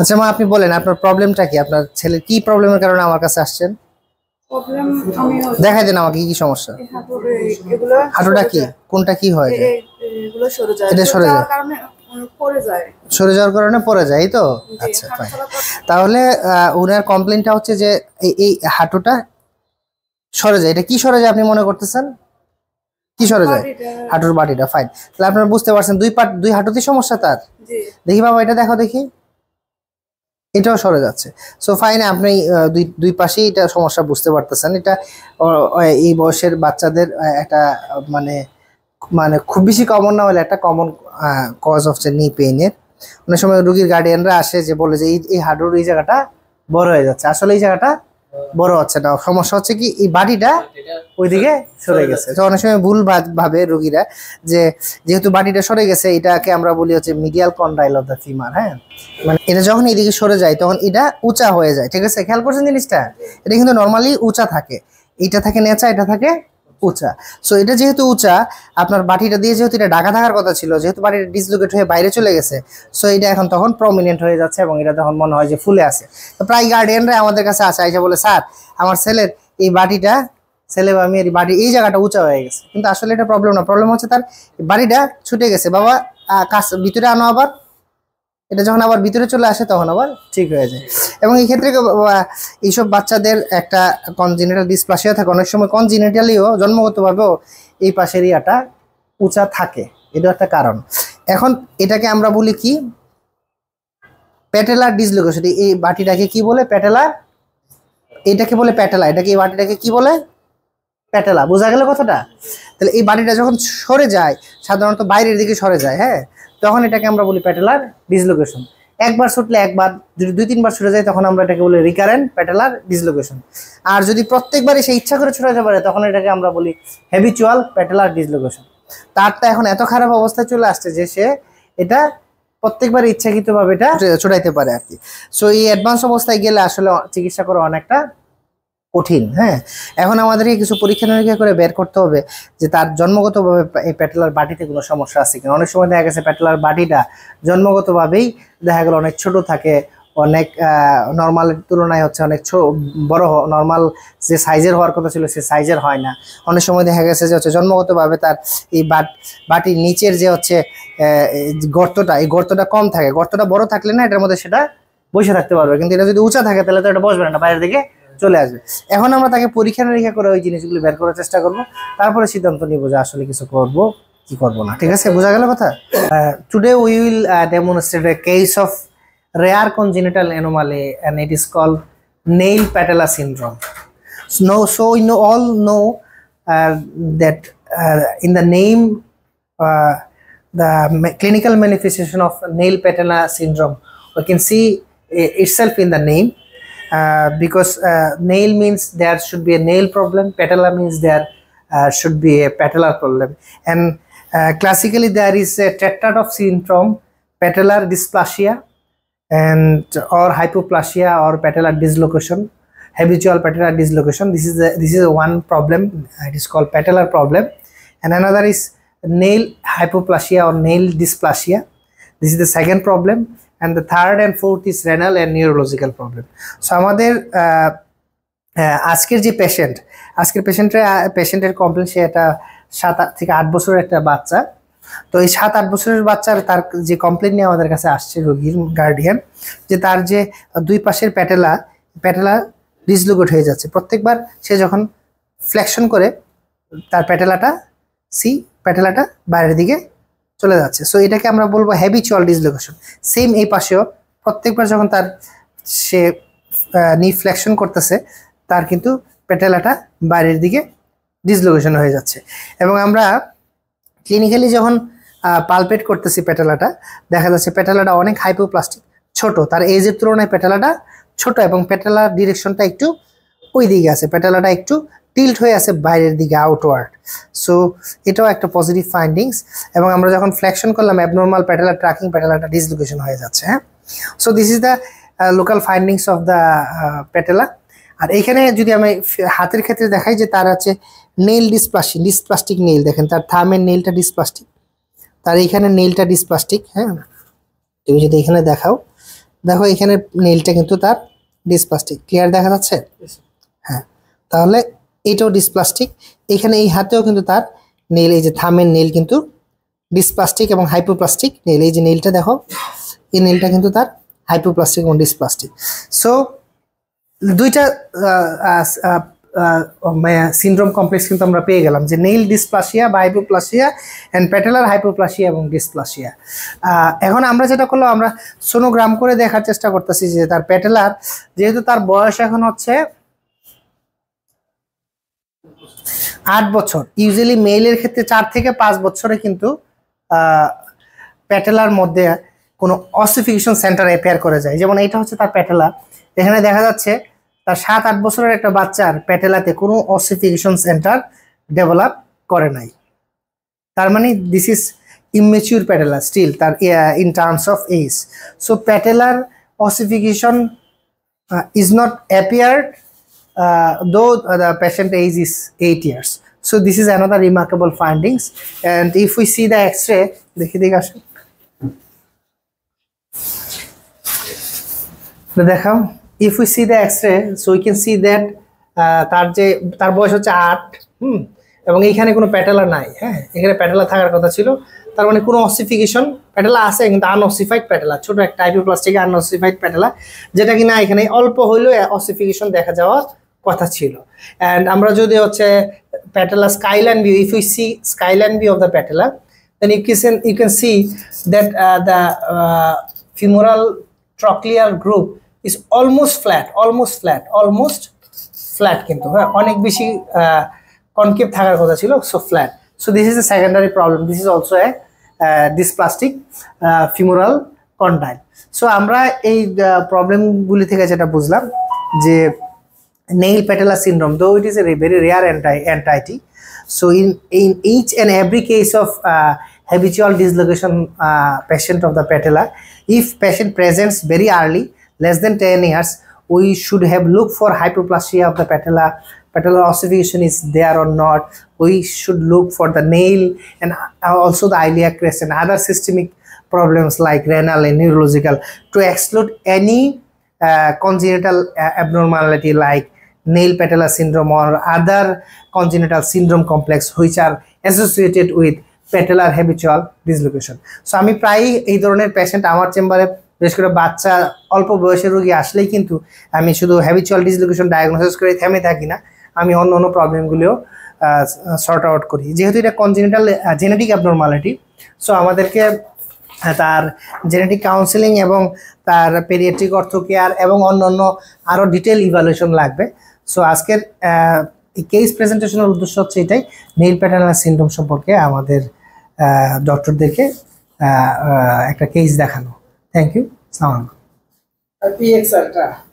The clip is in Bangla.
আচ্ছা মা আপনি বলেন আপনার প্রবলেমটা কি আপনার ছেলে কি প্রবলেমের কারণে আমার কাছে আসছেন দেখাই দেন আমাকে কি সমস্যা হাঁটুটা কি কোনটা কি হয় এটা সরে যায় সরে যাওয়ার কারণে পড়ে যায় তো আচ্ছা তাহলে ওনার কমপ্লেনটা হচ্ছে যে এই হাঁটুটা সরে যায় এটা কি সরে যায় আপনি মনে করতেছেন কি সরে যায় হাঁটুর বাটিটা ফাইন তাহলে আপনারা বুঝতে পারছেন দুই পাট দুই হাঁটুতে সমস্যা তার দেখি বাবা এটা দেখো দেখি এটাও সরে যাচ্ছে সো ফাইন আপনি দুই দুই পাশেই এটা সমস্যা বুঝতে পারতেছেন এটা এই বয়সের বাচ্চাদের একটা মানে মানে খুব বেশি কমন না হলে একটা কমন কজ অফ নি পেইনের অনেক সময় রুগীর গার্ডিয়ানরা আসে যে বলে যে এই হাডুর এই জায়গাটা বড় হয়ে যাচ্ছে আসলে এই জায়গাটা বড় হচ্ছে না সমস্যা হচ্ছে কি এই বাড়িটা ওইদিকে সরে গেছে তো অনেক সময় ভুল ভাবে রোগীরা যে যেহেতু বাড়িটা সরে গেছে এটাকে আমরা বলি হচ্ছে medial condyle of the femur হ্যাঁ মানে এটা যখন এদিকে সরে যায় তখন এটা উঁচা হয়ে যায় ঠিক আছে খেয়াল করছেন জিনিসটা এটা কিন্তু নর্মালি উঁচা থাকে এটা থাকে নেচা এটা থাকে উঁচা সো এটা যেহেতু উঁচা আপনার বাটিটা দিয়ে যেহেতু এটা ঢাকা থাকার কথা ছিল যেহেতু বাটিটা ডিসলোকেট হয়ে বাইরে চলে গেছে সো এটা এখন তখন প্রমিনেন্ট হয়ে যাচ্ছে এবং এটা তখন মনে হয় যে ফুলে আছে তো প্রায় গার্ডিয়ানরা আমাদের কাছে আসে আইসা বলে স্যার আমার ছেলের এই বাটিটা ছেলে বা মেয়ের বাড়ি এই জায়গাটা উঁচা হয়ে গেছে কিন্তু আসলে এটা প্রবলেম না প্রবলেম হচ্ছে তার বাড়িটা ছুটে গেছে বাবা কাছ ভিতরে আনো আবার এটা যখন আবার ভিতরে চলে আসে তখন আবার ঠিক হয়ে যায় এবং এই ক্ষেত্রে এইসব বাচ্চাদের একটা কনজিনেটাল ডিসপ্লাসিয়া থাকে অনেক সময় কনজিনেটালিও জন্মগতভাবেও এই পাশের ইয়াটা উঁচা থাকে এটা একটা কারণ এখন এটাকে আমরা বলি কি প্যাটেলার ডিসলোকেশন এই বাটিটাকে কি বলে প্যাটেলা এটাকে বলে প্যাটেলা এটাকে এই বাটিটাকে কি বলে প্যাটেলা বোঝা গেল কথাটা তাহলে এই বাটিটা যখন সরে যায় সাধারণত বাইরের দিকে সরে যায় হ্যাঁ তখন এটাকে আমরা বলি প্যাটেলার ডিসলোকেশন একবার ছুটলে একবার যদি দুই তিনবার ছুটে যায় তখন আমরা এটাকে বলি রিকারেন্ট প্যাটেলার ডিসলোকেশন আর যদি প্রত্যেকবারই সে ইচ্ছা করে ছুটে পারে তখন এটাকে আমরা বলি হ্যাবিচুয়াল প্যাটেলার ডিসলোকেশন তারটা এখন এত খারাপ অবস্থায় চলে আসছে যে সে এটা প্রত্যেকবার ইচ্ছাকৃতভাবে এটা ছুটাইতে পারে আর কি সো এই অ্যাডভান্স অবস্থায় গেলে আসলে চিকিৎসা করা অনেকটা কঠিন হ্যাঁ এখন আমাদেরকে কিছু পরীক্ষা নিরীক্ষা করে বের করতে হবে যে তার জন্মগতভাবে এই প্যাটেলার বাটিতে কোনো সমস্যা আছে কিনা অনেক সময় দেখা গেছে প্যাটেলার বাটিটা জন্মগতভাবেই দেখা গেল অনেক ছোট থাকে অনেক নর্মাল তুলনায় হচ্ছে অনেক বড় নর্মাল যে সাইজের হওয়ার কথা ছিল সে সাইজের হয় না অনেক সময় দেখা গেছে যে হচ্ছে জন্মগতভাবে তার এই বাট বাটির নিচের যে হচ্ছে গর্তটা এই গর্তটা কম থাকে গর্তটা বড় থাকলে না এটার মধ্যে সেটা বসে থাকতে পারবে কিন্তু এটা যদি উঁচা থাকে তাহলে তো এটা বসবে না বাইরের দিকে চলে আসবে এখন আমরা তাকে পরীক্ষা নিরীক্ষা করে ওই জিনিসগুলি বের করার চেষ্টা করব তারপরে সিদ্ধান্ত নিব যে আসলে কিছু করব কি করব না ঠিক আছে বোঝা গেল কথা today we will demonstrate a case of rare congenital anomaly and it is call nail patella syndrome no so you know all know that in the name the clinical manifestation of nail patella syndrome ওই can see itself in the name Uh, because uh, nail means there should be a nail problem patella means there uh, should be a patellar problem and classically there is a tetrad of syndrome patellar dysplasia and or hypoplasia or patellar dislocation habitual patellar dislocation this is the this is the one problem it is called patellar problem and another is nail hypoplasia or nail dysplasia this is the second problem and the third and fourth is renal and neurological problem so আমাদের আজকের যে পেশেন্ট আজকের পেশেন্টের পেশেন্টের কমপ্লেন সে একটা সাত থেকে আট বছরের একটা বাচ্চা তো এই সাত আট বছরের বাচ্চার তার যে কমপ্লেন নিয়ে আমাদের কাছে আসছে রোগীর গার্ডিয়ান যে তার যে দুই পাশের প্যাটেলা প্যাটেলা ডিসলোকেট হয়ে যাচ্ছে প্রত্যেকবার সে যখন ফ্লেকশন করে তার প্যাটেলাটা সি প্যাটেলাটা বাইরের দিকে চলে যাচ্ছে সো এটাকে আমরা বলবো হ্যাবিচুয়াল ডিসলোকেশন সেম এই পাশেও প্রত্যেকবার যখন তার সে নি ফ্লেকশন করতেছে তার কিন্তু পেটেলাটা বাইরের দিকে ডিসলোকেশন হয়ে যাচ্ছে এবং আমরা ক্লিনিক্যালি যখন পালপেট করতেছি পেটালাটা দেখা যাচ্ছে পেটালাটা অনেক হাইপোপ্লাস্টিক ছোট তার এজের তুলনায় পেটালাটা ছোট এবং পেটালার ডিরেকশনটা একটু ওই দিকে আছে পেটালাটা একটু টিল্ট হয়ে আছে বাইরের দিকে আউটওয়ার্ড সো এটাও একটা পজিটিভ ফাইন্ডিংস এবং আমরা যখন ফ্ল্যাকশন করলাম অ্যাবনর্মাল প্যাটেলার ট্রাকিং প্যাটেলাটা ডিসলোকেশন হয়ে যাচ্ছে হ্যাঁ so this is the local findings of the patella আর এখানে যদি আমি হাতের ক্ষেত্রে দেখাই যে তার আছে নেইল ডিসপ্লাস্টিক ডিসপ্লাস্টিক নেইল দেখেন তার থামের নেইলটা ডিসপ্লাস্টিক তার এইখানে নেইলটা ডিসপ্লাস্টিক হ্যাঁ তুমি যদি এখানে দেখাও দেখো এখানে নেইলটা কিন্তু তার ডিসপ্লাস্টিক ক্লিয়ার দেখা যাচ্ছে হ্যাঁ তাহলে এটাও ডিসপ্লাস্টিক এখানে এই হাতেও কিন্তু তার নেল এই যে থামের নেল কিন্তু ডিসপ্লাস্টিক এবং হাইপোপ্লাস্টিক নেল এই যে নেলটা দেখো এই নেলটা কিন্তু তার হাইপোপ্লাস্টিক এবং ডিসপ্লাস্টিক সো দুইটা সিনড্রোম মানে কমপ্লেক্স কিন্তু আমরা পেয়ে গেলাম যে নেইল ডিসপ্লাসিয়া বা হাইপোপ্লাসিয়া অ্যান্ড প্যাটেলার হাইপোপ্লাসিয়া এবং ডিসপ্লাসিয়া এখন আমরা যেটা করলাম আমরা সোনোগ্রাম করে দেখার চেষ্টা করতেছি যে তার প্যাটেলার যেহেতু তার বয়স এখন হচ্ছে আট বছর ইউজুয়ালি মেইলের ক্ষেত্রে চার থেকে পাঁচ বছরে কিন্তু প্যাটেলার মধ্যে কোনো অসিফিকেশন সেন্টার অ্যাপেয়ার করে যায় যেমন এটা হচ্ছে তার প্যাটেলা এখানে দেখা যাচ্ছে তার সাত আট বছরের একটা বাচ্চার প্যাটেলাতে কোনো অসিফিকেশন সেন্টার ডেভেলপ করে নাই তার মানে this is immature patella still তার in terms of age so patellar ossification is not appeared uh, though the patient age is 8 years. So this is another remarkable findings. And if we see the x-ray, if we see the x-ray, so we can see that uh, তার যে তার বয়স হচ্ছে আট হুম এবং এইখানে কোনো প্যাটেলা নাই হ্যাঁ এখানে প্যাটেলা থাকার কথা ছিল তার মানে কোনো অসিফিকেশন প্যাটেলা আছে কিন্তু আনঅসিফাইড প্যাটেলা ছোট একটা আইপি প্লাস্টিক আনঅসিফাইড প্যাটেলা যেটা কি না এখানে অল্প হইলেও অসিফিকেশন দেখা যাওয়া কথা ছিল অ্যান্ড আমরা যদি হচ্ছে patella skyline view if you see skyline view of the patella then you can you can see that the femoral trochlear groove is almost flat almost flat almost flat কিন্তু হ্যাঁ অনেক বেশি কনকেপ uh, থাকার কথা ছিল so flat so this is a secondary problem this is also a plastic femoral condyle so আমরা এই প্রবলেমগুলি uh, থেকে যেটা বুঝলাম যে nail patella syndrome, though it is a very rare entity. So in, in each and every case of uh, habitual dislocation uh, patient of the patella, if patient presents very early, less than 10 years, we should have looked for hypoplasia of the patella, patellar ossification is there or not. We should look for the nail and uh, also the iliac crest and other systemic problems like renal and neurological to exclude any uh, congenital uh, abnormality like nail patella syndrome or other congenital syndrome complex which are associated with patellar habitual dislocation so আমি প্রায়ই এই ধরনের পেশেন্ট আমার চেম্বারে বিশেষ করে বাচ্চা অল্প বয়সের রোগী আসলেই কিন্তু আমি শুধু হ্যাবিচুয়াল ডিসলোকেশন ডায়াগনোসিস করে থেমে থাকি না আমি অন্য অন্য প্রবলেমগুলিও শর্ট আউট করি যেহেতু এটা কনজিনেটাল জেনেটিক অ্যাবনর্মালিটি সো আমাদেরকে তার জেনেটিক কাউন্সেলিং এবং তার পেরিয়েট্রিক অর্থ কেয়ার এবং অন্য অন্য আরও ডিটেল ইভ্যালুয়েশন লাগবে সো আজকের এই কেস প্রেজেন্টেশনের উদ্দেশ্য হচ্ছে এটাই নীল প্যাটার্নাল সিনড্রোম সম্পর্কে আমাদের ডক্টরদেরকে একটা কেস দেখানো থ্যাংক ইউ সালামালাইকুম